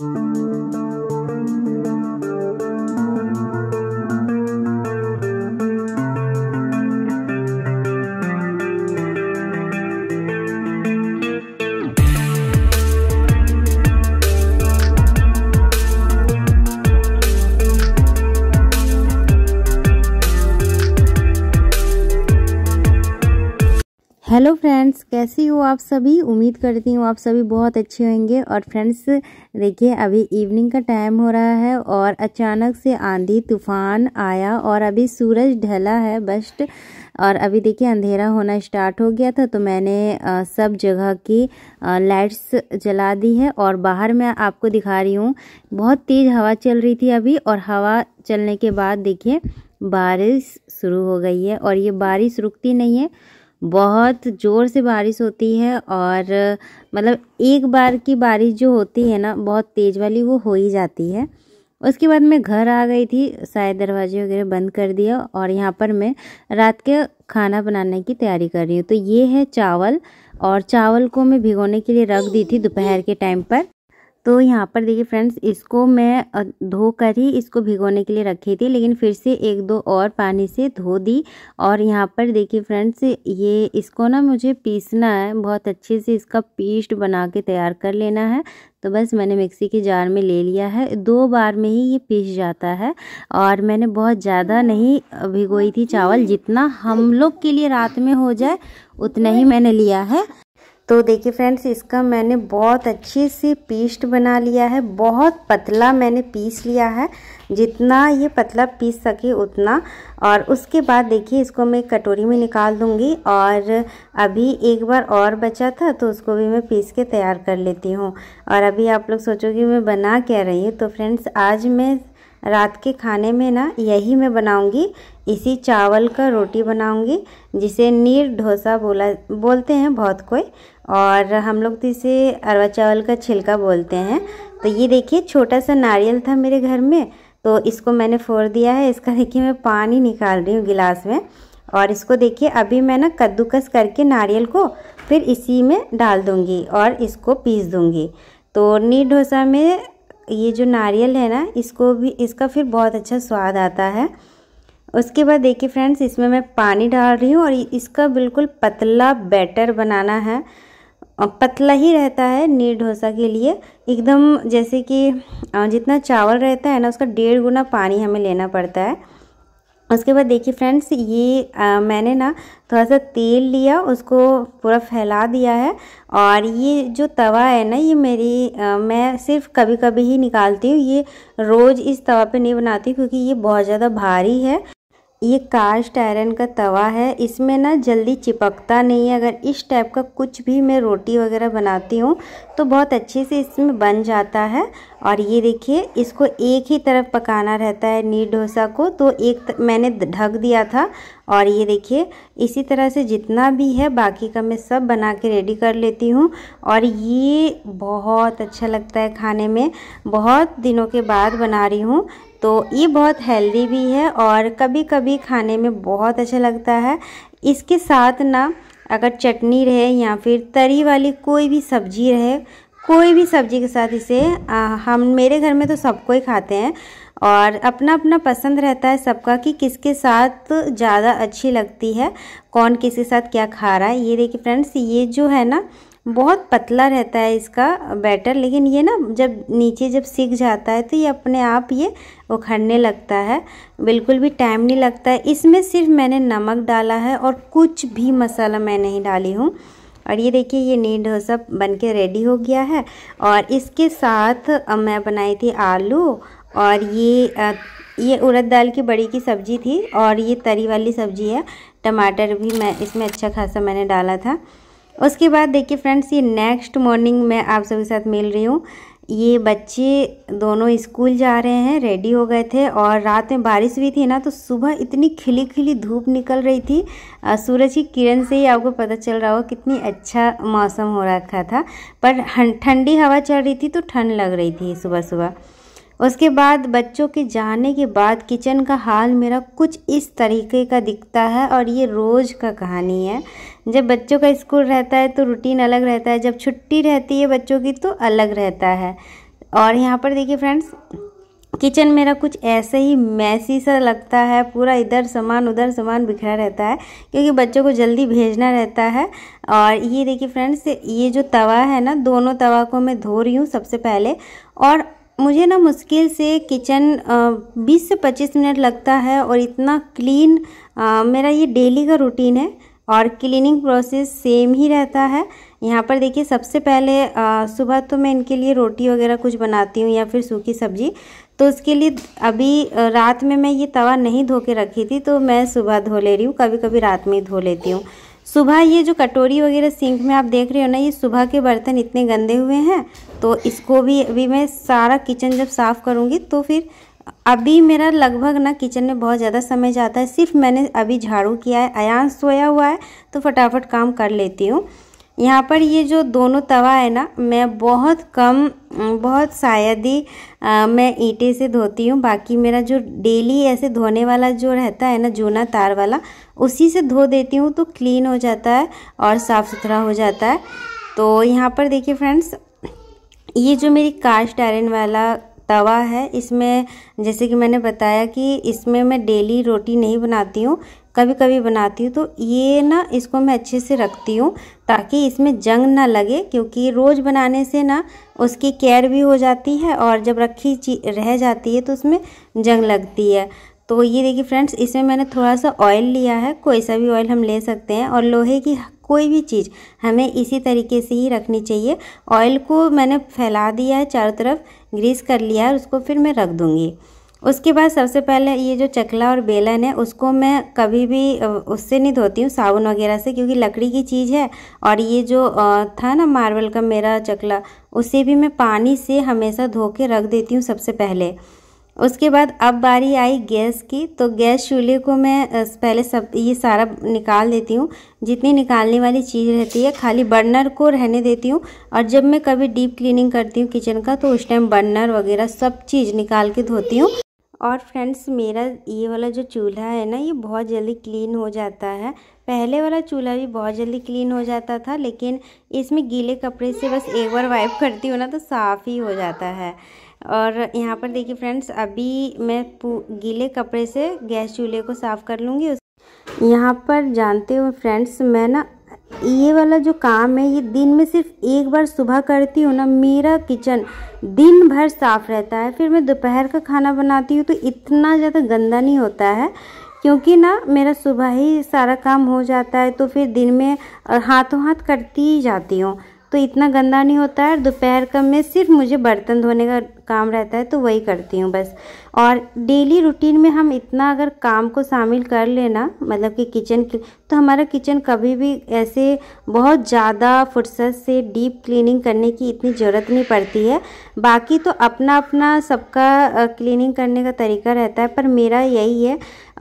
Música कैसी हो आप सभी उम्मीद करती हूँ आप सभी बहुत अच्छे होंगे और फ्रेंड्स देखिए अभी इवनिंग का टाइम हो रहा है और अचानक से आंधी तूफान आया और अभी सूरज ढला है बस्ट और अभी देखिए अंधेरा होना स्टार्ट हो गया था तो मैंने आ, सब जगह की लाइट्स जला दी है और बाहर मैं आपको दिखा रही हूँ बहुत तेज़ हवा चल रही थी अभी और हवा चलने के बाद देखिए बारिश शुरू हो गई है और ये बारिश रुकती नहीं है बहुत ज़ोर से बारिश होती है और मतलब एक बार की बारिश जो होती है ना बहुत तेज़ वाली वो हो ही जाती है उसके बाद मैं घर आ गई थी शायद दरवाजे वगैरह बंद कर दिया और यहाँ पर मैं रात के खाना बनाने की तैयारी कर रही हूँ तो ये है चावल और चावल को मैं भिगोने के लिए रख दी थी दोपहर के टाइम पर तो यहाँ पर देखिए फ्रेंड्स इसको मैं धो कर ही इसको भिगोने के लिए रखी थी लेकिन फिर से एक दो और पानी से धो दी और यहाँ पर देखिए फ्रेंड्स ये इसको ना मुझे पीसना है बहुत अच्छे से इसका पेस्ट बना के तैयार कर लेना है तो बस मैंने मिक्सी के जार में ले लिया है दो बार में ही ये पीस जाता है और मैंने बहुत ज़्यादा नहीं भिगोई थी चावल जितना हम लोग के लिए रात में हो जाए उतना ही मैंने लिया है तो देखिए फ्रेंड्स इसका मैंने बहुत अच्छी सी पीस्ट बना लिया है बहुत पतला मैंने पीस लिया है जितना ये पतला पीस सके उतना और उसके बाद देखिए इसको मैं कटोरी में निकाल दूँगी और अभी एक बार और बचा था तो उसको भी मैं पीस के तैयार कर लेती हूँ और अभी आप लोग सोचोगे मैं बना क्या रही हूँ तो फ्रेंड्स आज मैं रात के खाने में ना यही मैं बनाऊंगी इसी चावल का रोटी बनाऊंगी जिसे नीर डोसा बोला बोलते हैं बहुत कोई और हम लोग तो इसे अरवा चावल का छिलका बोलते हैं तो ये देखिए छोटा सा नारियल था मेरे घर में तो इसको मैंने फोड़ दिया है इसका देखिए मैं पानी निकाल रही हूँ गिलास में और इसको देखिए अभी मैं ना कद्दूकस करके नारियल को फिर इसी में डाल दूँगी और इसको पीस दूँगी तो नीर डोसा में ये जो नारियल है ना इसको भी इसका फिर बहुत अच्छा स्वाद आता है उसके बाद देखिए फ्रेंड्स इसमें मैं पानी डाल रही हूँ और इसका बिल्कुल पतला बैटर बनाना है पतला ही रहता है नीर डोसा के लिए एकदम जैसे कि जितना चावल रहता है ना उसका डेढ़ गुना पानी हमें लेना पड़ता है उसके बाद देखिए फ्रेंड्स ये आ, मैंने ना थोड़ा सा तेल लिया उसको पूरा फैला दिया है और ये जो तवा है ना ये मेरी आ, मैं सिर्फ कभी कभी ही निकालती हूँ ये रोज़ इस तवा पे नहीं बनाती क्योंकि ये बहुत ज़्यादा भारी है ये कास्ट आयरन का तवा है इसमें ना जल्दी चिपकता नहीं है अगर इस टाइप का कुछ भी मैं रोटी वगैरह बनाती हूँ तो बहुत अच्छे से इसमें बन जाता है और ये देखिए इसको एक ही तरफ पकाना रहता है नीर डोसा को तो एक त, मैंने ढक दिया था और ये देखिए इसी तरह से जितना भी है बाकी का मैं सब बना के रेडी कर लेती हूँ और ये बहुत अच्छा लगता है खाने में बहुत दिनों के बाद बना रही हूँ तो ये बहुत हेल्दी भी है और कभी कभी खाने में बहुत अच्छा लगता है इसके साथ ना अगर चटनी रहे या फिर तरी वाली कोई भी सब्जी रहे कोई भी सब्जी के साथ इसे आ, हम मेरे घर में तो सबको ही खाते हैं और अपना अपना पसंद रहता है सबका कि किसके साथ ज़्यादा अच्छी लगती है कौन किसके साथ क्या खा रहा है ये देखिए फ्रेंड्स ये जो है ना बहुत पतला रहता है इसका बैटर लेकिन ये ना जब नीचे जब सीख जाता है तो ये अपने आप ये उखड़ने लगता है बिल्कुल भी टाइम नहीं लगता है इसमें सिर्फ मैंने नमक डाला है और कुछ भी मसाला मैं नहीं डाली हूँ और ये देखिए ये नी डोसा बन के रेडी हो गया है और इसके साथ मैं बनाई थी आलू और ये ये उड़द दाल की बड़ी की सब्ज़ी थी और ये तरी वाली सब्ज़ी है टमाटर भी मैं इसमें अच्छा खासा मैंने डाला था उसके बाद देखिए फ्रेंड्स ये नेक्स्ट मॉर्निंग मैं आप सभी साथ मिल रही हूँ ये बच्चे दोनों स्कूल जा रहे हैं रेडी हो गए थे और रात में बारिश हुई थी ना तो सुबह इतनी खिली खिली धूप निकल रही थी सूरज की किरण से ही आपको पता चल रहा हो कितनी अच्छा मौसम हो रखा था पर ठंडी हवा चल रही थी तो ठंड लग रही थी सुबह सुबह उसके बाद बच्चों के जाने के बाद किचन का हाल मेरा कुछ इस तरीके का दिखता है और ये रोज़ का कहानी है जब बच्चों का स्कूल रहता है तो रूटीन अलग रहता है जब छुट्टी रहती है बच्चों की तो अलग रहता है और यहाँ पर देखिए फ्रेंड्स किचन मेरा कुछ ऐसे ही मैसी सा लगता है पूरा इधर सामान उधर सामान बिखरा रहता है क्योंकि बच्चों को जल्दी भेजना रहता है और ये देखिए फ्रेंड्स ये जो तवा है ना दोनों तवा को मैं धो रही हूँ सबसे पहले और मुझे ना मुश्किल से किचन 20 से 25 मिनट लगता है और इतना क्लीन मेरा ये डेली का रूटीन है और क्लीनिंग प्रोसेस सेम ही रहता है यहाँ पर देखिए सबसे पहले आ, सुबह तो मैं इनके लिए रोटी वगैरह कुछ बनाती हूँ या फिर सूखी सब्जी तो उसके लिए अभी रात में मैं ये तवा नहीं धो के रखी थी तो मैं सुबह धो ले रही हूँ कभी कभी रात में ही धो लेती हूँ सुबह ये जो कटोरी वगैरह सिंक में आप देख रहे हो ना ये सुबह के बर्तन इतने गंदे हुए हैं तो इसको भी अभी मैं सारा किचन जब साफ़ करूँगी तो फिर अभी मेरा लगभग ना किचन में बहुत ज़्यादा समय जाता है सिर्फ मैंने अभी झाड़ू किया है अयान सोया हुआ है तो फटाफट काम कर लेती हूँ यहाँ पर ये जो दोनों तवा है ना मैं बहुत कम बहुत शायद ही मैं ईटे से धोती हूँ बाकी मेरा जो डेली ऐसे धोने वाला जो रहता है ना जूना तार वाला उसी से धो देती हूँ तो क्लीन हो जाता है और साफ़ सुथरा हो जाता है तो यहाँ पर देखिए फ्रेंड्स ये जो मेरी कास्ट आयरन वाला तवा है इसमें जैसे कि मैंने बताया कि इसमें मैं डेली रोटी नहीं बनाती हूँ कभी कभी बनाती हूँ तो ये ना इसको मैं अच्छे से रखती हूँ ताकि इसमें जंग ना लगे क्योंकि रोज़ बनाने से ना उसकी केयर भी हो जाती है और जब रखी रह जाती है तो उसमें जंग लगती है तो ये देखिए फ्रेंड्स इसमें मैंने थोड़ा सा ऑयल लिया है कोई सा भी ऑयल हम ले सकते हैं और लोहे की कोई भी चीज़ हमें इसी तरीके से ही रखनी चाहिए ऑयल को मैंने फैला दिया है चारों तरफ ग्रीस कर लिया है उसको फिर मैं रख दूँगी उसके बाद सबसे पहले ये जो चकला और बेलन है उसको मैं कभी भी उससे नहीं धोती हूँ साबुन वगैरह से क्योंकि लकड़ी की चीज़ है और ये जो था ना मार्बल का मेरा चकला उसे भी मैं पानी से हमेशा धो के रख देती हूँ सबसे पहले उसके बाद अब बारी आई गैस की तो गैस चूल्हे को मैं पहले सब ये सारा निकाल देती हूँ जितनी निकालने वाली चीज़ रहती है खाली बर्नर को रहने देती हूँ और जब मैं कभी डीप क्लीनिंग करती हूँ किचन का तो उस टाइम बर्नर वगैरह सब चीज़ निकाल के धोती हूँ और फ्रेंड्स मेरा ये वाला जो चूल्हा है ना ये बहुत जल्दी क्लीन हो जाता है पहले वाला चूल्हा भी बहुत जल्दी क्लीन हो जाता था लेकिन इसमें गीले कपड़े से बस एक बार वाइप करती हूँ ना तो साफ़ ही हो जाता है और यहाँ पर देखिए फ्रेंड्स अभी मैं गीले कपड़े से गैस चूल्हे को साफ़ कर लूँगी यहाँ पर जानते हो फ्रेंड्स मैं ना ये वाला जो काम है ये दिन में सिर्फ एक बार सुबह करती हूँ ना मेरा किचन दिन भर साफ़ रहता है फिर मैं दोपहर का खाना बनाती हूँ तो इतना ज़्यादा गंदा नहीं होता है क्योंकि ना मेरा सुबह ही सारा काम हो जाता है तो फिर दिन में हाथों हाथ करती ही जाती हूँ तो इतना गंदा नहीं होता है दोपहर का मैं सिर्फ मुझे बर्तन धोने का काम रहता है तो वही करती हूँ बस और डेली रूटीन में हम इतना अगर काम को शामिल कर लेना मतलब कि किचन तो हमारा किचन कभी भी ऐसे बहुत ज़्यादा फुर्सत से डीप क्लीनिंग करने की इतनी ज़रूरत नहीं पड़ती है बाकी तो अपना अपना सबका क्लीनिंग करने का तरीका रहता है पर मेरा यही है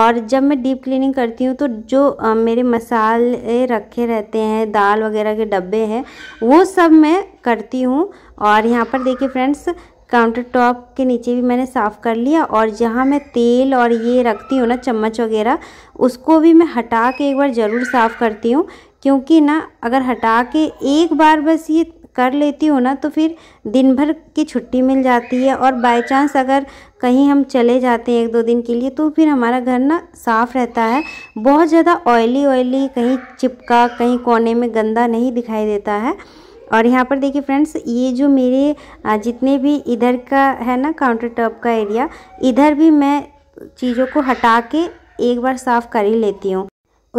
और जब मैं डीप क्लीनिंग करती हूँ तो जो मेरे मसाले रखे रहते हैं दाल वगैरह के डब्बे हैं वो सब मैं करती हूँ और यहाँ पर देखिए फ्रेंड्स काउंटर टॉप के नीचे भी मैंने साफ़ कर लिया और जहाँ मैं तेल और ये रखती हूँ ना चम्मच वगैरह उसको भी मैं हटा के एक बार ज़रूर साफ़ करती हूँ क्योंकि ना अगर हटा के एक बार बस ये कर लेती हूँ ना तो फिर दिन भर की छुट्टी मिल जाती है और बाय चांस अगर कहीं हम चले जाते हैं एक दो दिन के लिए तो फिर हमारा घर ना साफ़ रहता है बहुत ज़्यादा ऑयली ऑयली कहीं चिपका कहीं कोने में गंदा नहीं दिखाई देता है और यहाँ पर देखिए फ्रेंड्स ये जो मेरे जितने भी इधर का है ना काउंटर टॉप का एरिया इधर भी मैं चीज़ों को हटा के एक बार साफ़ कर ही लेती हूँ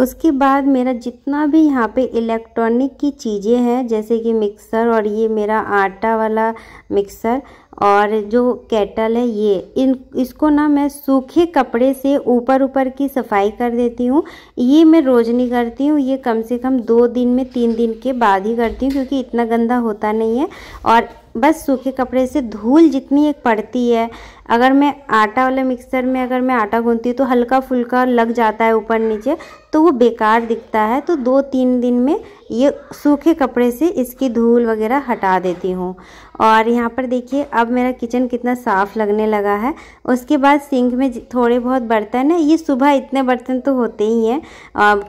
उसके बाद मेरा जितना भी यहाँ पे इलेक्ट्रॉनिक की चीज़ें हैं जैसे कि मिक्सर और ये मेरा आटा वाला मिक्सर और जो कैटल है ये इन इसको ना मैं सूखे कपड़े से ऊपर ऊपर की सफाई कर देती हूँ ये मैं रोज़ नहीं करती हूँ ये कम से कम दो दिन में तीन दिन के बाद ही करती हूँ क्योंकि इतना गंदा होता नहीं है और बस सूखे कपड़े से धूल जितनी एक पड़ती है अगर मैं आटा वाले मिक्सर में अगर मैं आटा गूंथती हूँ तो हल्का फुल्का लग जाता है ऊपर नीचे तो वो बेकार दिखता है तो दो तीन दिन में ये सूखे कपड़े से इसकी धूल वगैरह हटा देती हूँ और यहाँ पर देखिए अब मेरा किचन कितना साफ़ लगने लगा है उसके बाद सिंक में थोड़े बहुत बर्तन है ये सुबह इतने बर्तन तो होते ही हैं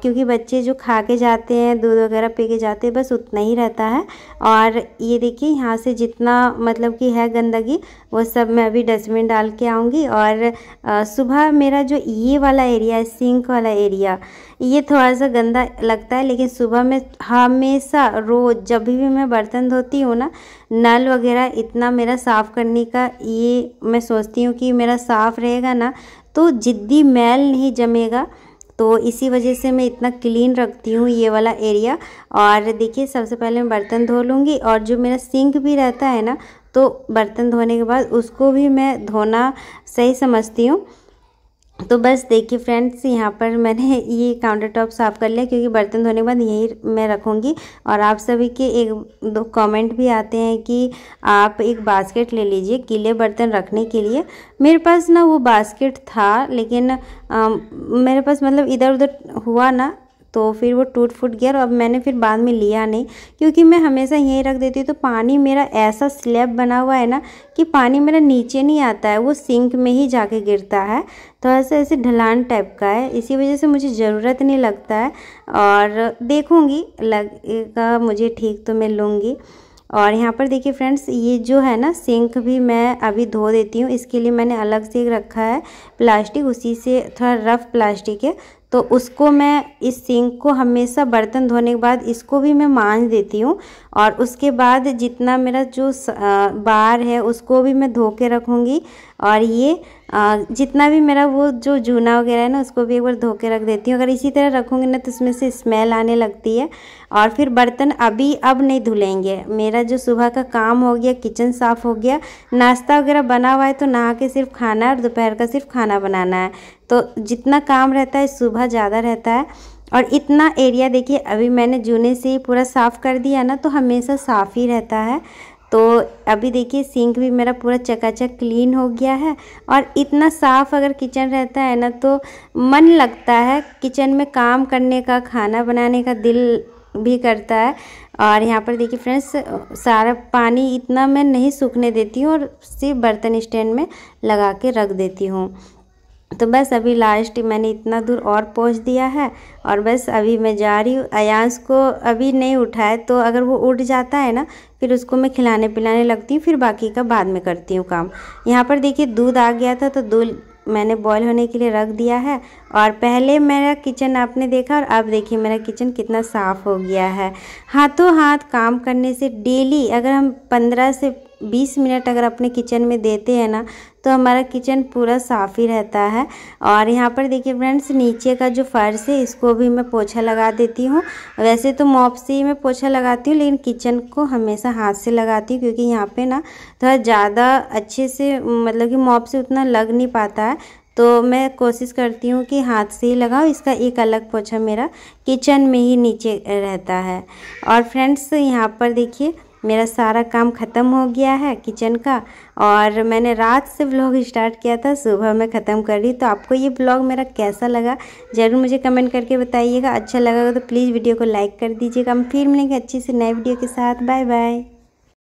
क्योंकि बच्चे जो खा के जाते हैं दूध वगैरह पी के जाते हैं बस उतना ही रहता है और ये देखिए यहाँ से जितना मतलब कि है गंदगी वो सब मैं अभी डस्टबिन डाल के आऊँगी और सुबह मेरा जो ये वाला एरिया है सिंक वाला एरिया ये थोड़ा सा गंदा लगता है लेकिन सुबह मैं हमेशा रोज़ जब भी मैं बर्तन धोती हूँ ना नल वगैरह इतना मेरा साफ़ करने का ये मैं सोचती हूँ कि मेरा साफ़ रहेगा ना तो जिद्दी मैल नहीं जमेगा तो इसी वजह से मैं इतना क्लीन रखती हूँ ये वाला एरिया और देखिए सबसे पहले मैं बर्तन धो लूँगी और जो मेरा सिंक भी रहता है ना तो बर्तन धोने के बाद उसको भी मैं धोना सही समझती हूँ तो बस देखिए फ्रेंड्स यहाँ पर मैंने ये काउंटर टॉप साफ़ कर लिया क्योंकि बर्तन धोने के बाद यही मैं रखूँगी और आप सभी के एक दो कमेंट भी आते हैं कि आप एक बास्केट ले लीजिए किले बर्तन रखने के लिए मेरे पास ना वो बास्केट था लेकिन आ, मेरे पास मतलब इधर उधर हुआ ना तो फिर वो टूट फूट गया और अब मैंने फिर बाद में लिया नहीं क्योंकि मैं हमेशा यहीं रख देती हूँ तो पानी मेरा ऐसा स्लैब बना हुआ है ना कि पानी मेरा नीचे नहीं आता है वो सिंक में ही जाके गिरता है तो ऐसे ऐसे ढलान टाइप का है इसी वजह से मुझे ज़रूरत नहीं लगता है और देखूँगी लगेगा मुझे ठीक तो मैं लूँगी और यहाँ पर देखिए फ्रेंड्स ये जो है ना सिंक भी मैं अभी धो देती हूँ इसके लिए मैंने अलग से एक रखा है प्लास्टिक उसी से थोड़ा रफ़ प्लास्टिक है तो उसको मैं इस सिंक को हमेशा बर्तन धोने के बाद इसको भी मैं मांझ देती हूँ और उसके बाद जितना मेरा जो बार है उसको भी मैं धो के रखूँगी और ये जितना भी मेरा वो जो जूना वगैरह है ना उसको भी एक बार धो के रख देती हूँ अगर इसी तरह रखूँगी ना तो उसमें से स्मेल आने लगती है और फिर बर्तन अभी अब नहीं धुलेंगे मेरा जो सुबह का काम हो गया किचन साफ़ हो गया नाश्ता वगैरह बना हुआ है तो नहा के सिर्फ खाना और दोपहर का सिर्फ खाना बनाना है तो जितना काम रहता है सुबह ज़्यादा रहता है और इतना एरिया देखिए अभी मैंने जूने से पूरा साफ़ कर दिया ना तो हमेशा साफ़ ही रहता है तो अभी देखिए सिंक भी मेरा पूरा चकाचक क्लीन हो गया है और इतना साफ़ अगर किचन रहता है ना तो मन लगता है किचन में काम करने का खाना बनाने का दिल भी करता है और यहाँ पर देखिए फ्रेंड्स सारा पानी इतना मैं नहीं सूखने देती हूँ और सिर्फ बर्तन स्टैंड में लगा के रख देती हूँ तो बस अभी लास्ट मैंने इतना दूर और पहुंच दिया है और बस अभी मैं जा रही हूँ अयांस को अभी नहीं उठाए तो अगर वो उठ जाता है ना फिर उसको मैं खिलाने पिलाने लगती हूँ फिर बाकी का बाद में करती हूँ काम यहाँ पर देखिए दूध आ गया था तो दूध मैंने बॉयल होने के लिए रख दिया है और पहले मेरा किचन आपने देखा और अब देखिए मेरा किचन कितना साफ़ हो गया है हाथों हाथ काम करने से डेली अगर हम पंद्रह से बीस मिनट अगर अपने किचन में देते हैं ना तो हमारा किचन पूरा साफ़ ही रहता है और यहाँ पर देखिए फ्रेंड्स नीचे का जो फ़र्श है इसको भी मैं पोछा लगा देती हूँ वैसे तो मॉप से ही मैं पोछा लगाती हूँ लेकिन किचन को हमेशा हाथ से लगाती हूँ क्योंकि यहाँ पे ना थोड़ा ज़्यादा अच्छे से मतलब कि मॉप से उतना लग नहीं पाता है तो मैं कोशिश करती हूँ कि हाथ से ही लगाओ इसका एक अलग पोछा मेरा किचन में ही नीचे रहता है और फ्रेंड्स यहाँ पर देखिए मेरा सारा काम ख़त्म हो गया है किचन का और मैंने रात से ब्लॉग स्टार्ट किया था सुबह मैं ख़त्म कर रही तो आपको ये ब्लॉग मेरा कैसा लगा ज़रूर मुझे कमेंट करके बताइएगा अच्छा लगा तो प्लीज़ वीडियो को लाइक कर दीजिएगा हम फिर मिलेंगे अच्छी से नए वीडियो के साथ बाय बाय